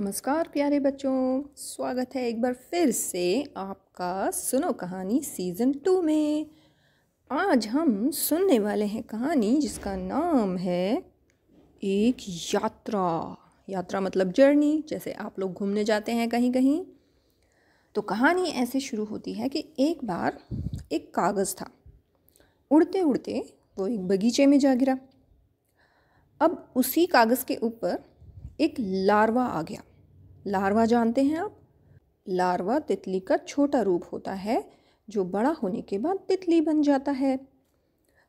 नमस्कार प्यारे बच्चों स्वागत है एक बार फिर से आपका सुनो कहानी सीज़न टू में आज हम सुनने वाले हैं कहानी जिसका नाम है एक यात्रा यात्रा मतलब जर्नी जैसे आप लोग घूमने जाते हैं कहीं कहीं तो कहानी ऐसे शुरू होती है कि एक बार एक कागज़ था उड़ते उड़ते वो एक बगीचे में जा गिरा अब उसी कागज़ के ऊपर एक लार्वा आ गया लार्वा जानते हैं आप लार्वा तितली का छोटा रूप होता है जो बड़ा होने के बाद तितली बन जाता है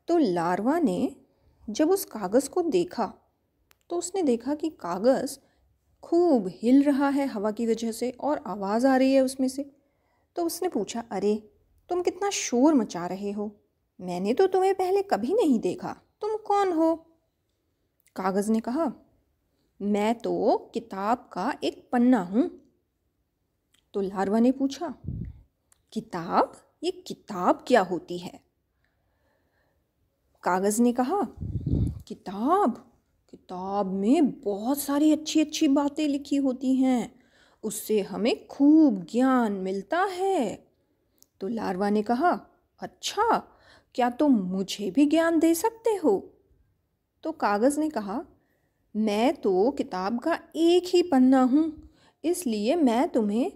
तो लार्वा ने जब उस कागज़ को देखा तो उसने देखा कि कागज़ खूब हिल रहा है हवा की वजह से और आवाज़ आ रही है उसमें से तो उसने पूछा अरे तुम कितना शोर मचा रहे हो मैंने तो तुम्हें पहले कभी नहीं देखा तुम कौन हो कागज़ ने कहा मैं तो किताब का एक पन्ना हूं तो लारवा ने पूछा किताब ये किताब क्या होती है कागज़ ने कहा किताब किताब में बहुत सारी अच्छी अच्छी बातें लिखी होती हैं उससे हमें खूब ज्ञान मिलता है तो लारवा ने कहा अच्छा क्या तुम तो मुझे भी ज्ञान दे सकते हो तो कागज़ ने कहा मैं तो किताब का एक ही पन्ना हूँ इसलिए मैं तुम्हें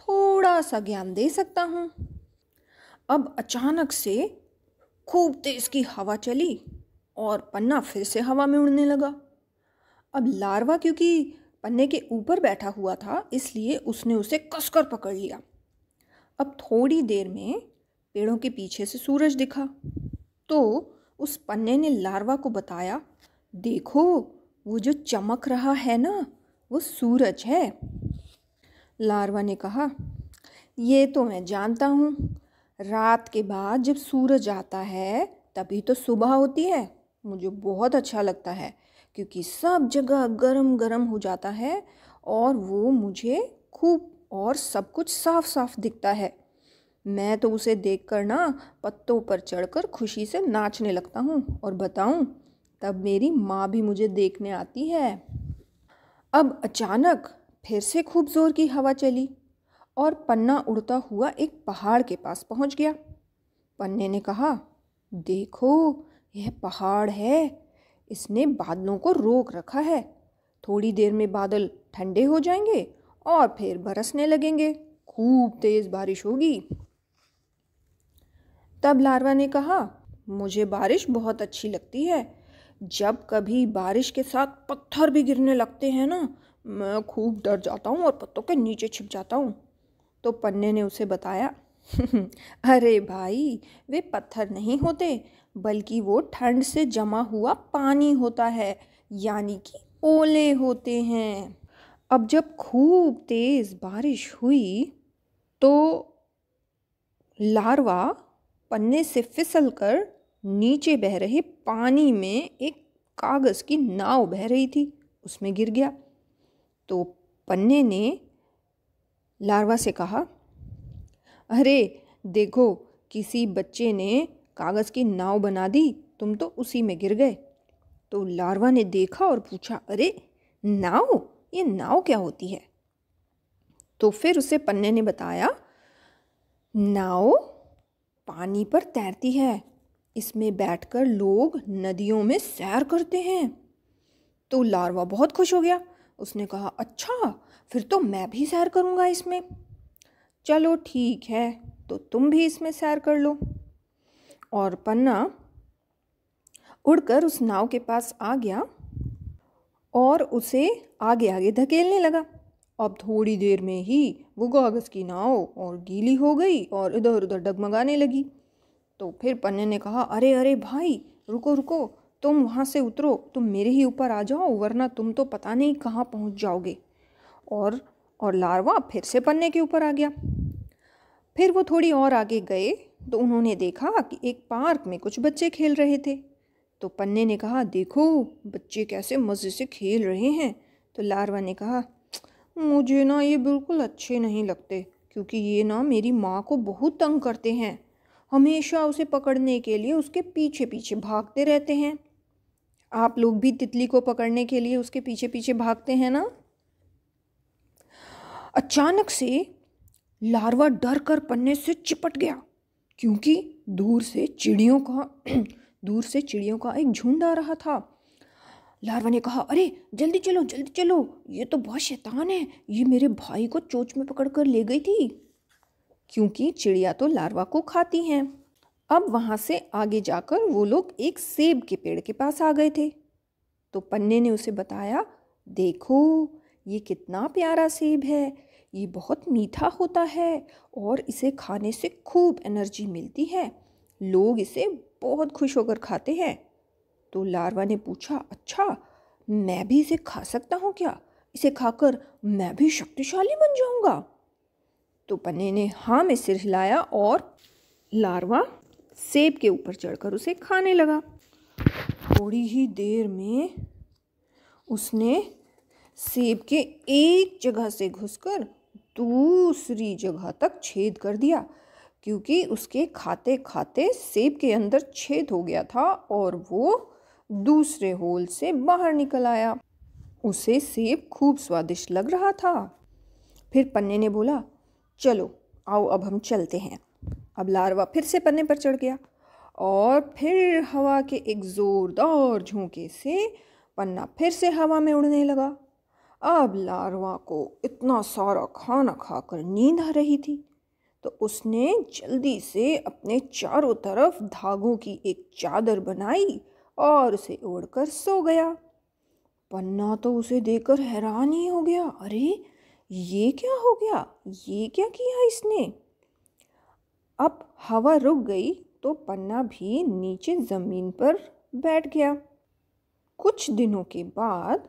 थोड़ा सा ज्ञान दे सकता हूँ अब अचानक से खूब तेज़ की हवा चली और पन्ना फिर से हवा में उड़ने लगा अब लार्वा क्योंकि पन्ने के ऊपर बैठा हुआ था इसलिए उसने उसे कसकर पकड़ लिया अब थोड़ी देर में पेड़ों के पीछे से सूरज दिखा तो उस पन्ने ने लार्वा को बताया देखो वो जो चमक रहा है ना वो सूरज है लार्वा ने कहा ये तो मैं जानता हूँ रात के बाद जब सूरज आता है तभी तो सुबह होती है मुझे बहुत अच्छा लगता है क्योंकि सब जगह गरम गरम हो जाता है और वो मुझे खूब और सब कुछ साफ साफ दिखता है मैं तो उसे देखकर ना पत्तों पर चढ़कर खुशी से नाचने लगता हूँ और बताऊँ तब मेरी माँ भी मुझे देखने आती है अब अचानक फिर से खूब जोर की हवा चली और पन्ना उड़ता हुआ एक पहाड़ के पास पहुंच गया पन्ने ने कहा देखो यह पहाड़ है इसने बादलों को रोक रखा है थोड़ी देर में बादल ठंडे हो जाएंगे और फिर बरसने लगेंगे खूब तेज़ बारिश होगी तब लारवा ने कहा मुझे बारिश बहुत अच्छी लगती है जब कभी बारिश के साथ पत्थर भी गिरने लगते हैं ना मैं खूब डर जाता हूँ और पत्तों के नीचे छिप जाता हूँ तो पन्ने ने उसे बताया अरे भाई वे पत्थर नहीं होते बल्कि वो ठंड से जमा हुआ पानी होता है यानी कि ओले होते हैं अब जब खूब तेज़ बारिश हुई तो लार्वा पन्ने से फिसल कर नीचे बह रहे पानी में एक कागज़ की नाव बह रही थी उसमें गिर गया तो पन्ने ने लार्वा से कहा अरे देखो किसी बच्चे ने कागज़ की नाव बना दी तुम तो उसी में गिर गए तो लार्वा ने देखा और पूछा अरे नाव ये नाव क्या होती है तो फिर उसे पन्ने ने बताया नाव पानी पर तैरती है इसमें बैठकर लोग नदियों में सैर करते हैं तो लारवा बहुत खुश हो गया उसने कहा अच्छा फिर तो मैं भी सैर करूँगा इसमें चलो ठीक है तो तुम भी इसमें सैर कर लो और पन्ना उड़कर उस नाव के पास आ गया और उसे आगे आगे धकेलने लगा अब थोड़ी देर में ही वो कागज़ की नाव और गीली हो गई और इधर उधर डगमगाने लगी तो फिर पन्ने ने कहा अरे अरे भाई रुको रुको तुम वहाँ से उतरो तुम मेरे ही ऊपर आ जाओ वरना तुम तो पता नहीं कहाँ पहुँच जाओगे और और लार्वा फिर से पन्ने के ऊपर आ गया फिर वो थोड़ी और आगे गए तो उन्होंने देखा कि एक पार्क में कुछ बच्चे खेल रहे थे तो पन्ने ने कहा देखो बच्चे कैसे मज़े से खेल रहे हैं तो लारवा ने कहा मुझे ना ये बिल्कुल अच्छे नहीं लगते क्योंकि ये ना मेरी माँ को बहुत तंग करते हैं हमेशा उसे पकड़ने के लिए उसके पीछे पीछे भागते रहते हैं आप लोग भी तितली को पकड़ने के लिए उसके पीछे पीछे भागते हैं ना अचानक से लार्वा डर कर पन्ने से चिपट गया क्योंकि दूर से चिड़ियों का दूर से चिड़ियों का एक झुंड आ रहा था लार्वा ने कहा अरे जल्दी चलो जल्दी चलो ये तो बहुत शैतान है ये मेरे भाई को चोच में पकड़ कर ले गई थी क्योंकि चिड़िया तो लार्वा को खाती हैं अब वहाँ से आगे जाकर वो लोग एक सेब के पेड़ के पास आ गए थे तो पन्ने ने उसे बताया देखो ये कितना प्यारा सेब है ये बहुत मीठा होता है और इसे खाने से खूब एनर्जी मिलती है लोग इसे बहुत खुश होकर खाते हैं तो लार्वा ने पूछा अच्छा मैं भी इसे खा सकता हूँ क्या इसे खाकर मैं भी शक्तिशाली बन जाऊँगा तो पन्ने ने हाँ में सिर हिलाया और लार्वा सेब के ऊपर चढ़कर उसे खाने लगा थोड़ी ही देर में उसने सेब के एक जगह से घुसकर दूसरी जगह तक छेद कर दिया क्योंकि उसके खाते खाते सेब के अंदर छेद हो गया था और वो दूसरे होल से बाहर निकल आया उसे सेब खूब स्वादिष्ट लग रहा था फिर पन्ने ने बोला चलो आओ अब हम चलते हैं अब लार्वा फिर से पन्ने पर चढ़ गया और फिर हवा के एक ज़ोरदार झोंके से पन्ना फिर से हवा में उड़ने लगा अब लार्वा को इतना सारा खाना खाकर नींद आ रही थी तो उसने जल्दी से अपने चारों तरफ धागों की एक चादर बनाई और उसे ओढ़कर सो गया पन्ना तो उसे देखकर हैरान ही हो गया अरे ये क्या हो गया ये क्या किया इसने अब हवा रुक गई तो पन्ना भी नीचे ज़मीन पर बैठ गया कुछ दिनों के बाद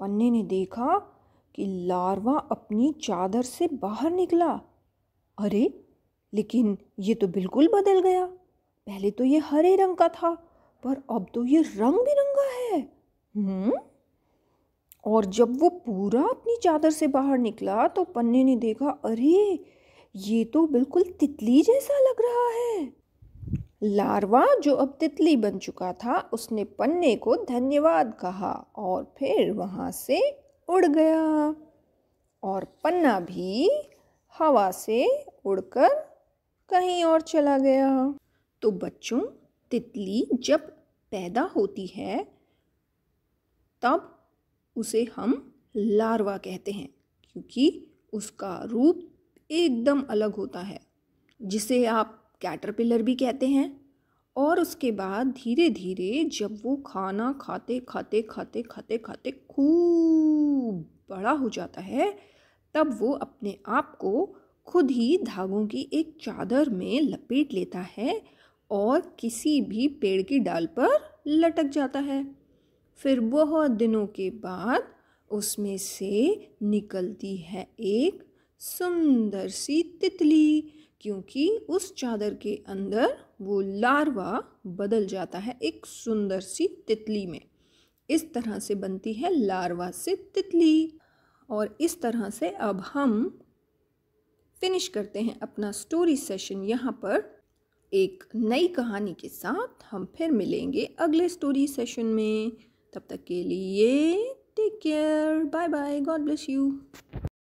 पन्ने ने देखा कि लार्वा अपनी चादर से बाहर निकला अरे लेकिन ये तो बिल्कुल बदल गया पहले तो ये हरे रंग का था पर अब तो ये रंग बिरंगा है हम्म और जब वो पूरा अपनी चादर से बाहर निकला तो पन्ने ने देखा अरे ये तो बिल्कुल तितली जैसा लग रहा है लार्वा जो अब तितली बन चुका था उसने पन्ने को धन्यवाद कहा और फिर वहाँ से उड़ गया और पन्ना भी हवा से उड़कर कहीं और चला गया तो बच्चों तितली जब पैदा होती है तब उसे हम लार्वा कहते हैं क्योंकि उसका रूप एकदम अलग होता है जिसे आप कैटरपिलर भी कहते हैं और उसके बाद धीरे धीरे जब वो खाना खाते खाते खाते खाते खाते खूब बड़ा हो जाता है तब वो अपने आप को खुद ही धागों की एक चादर में लपेट लेता है और किसी भी पेड़ की डाल पर लटक जाता है फिर बहुत दिनों के बाद उसमें से निकलती है एक सुंदर सी तितली क्योंकि उस चादर के अंदर वो लार्वा बदल जाता है एक सुंदर सी तितली में इस तरह से बनती है लार्वा से तितली और इस तरह से अब हम फिनिश करते हैं अपना स्टोरी सेशन यहाँ पर एक नई कहानी के साथ हम फिर मिलेंगे अगले स्टोरी सेशन में तब तक के लिए take care bye bye God bless you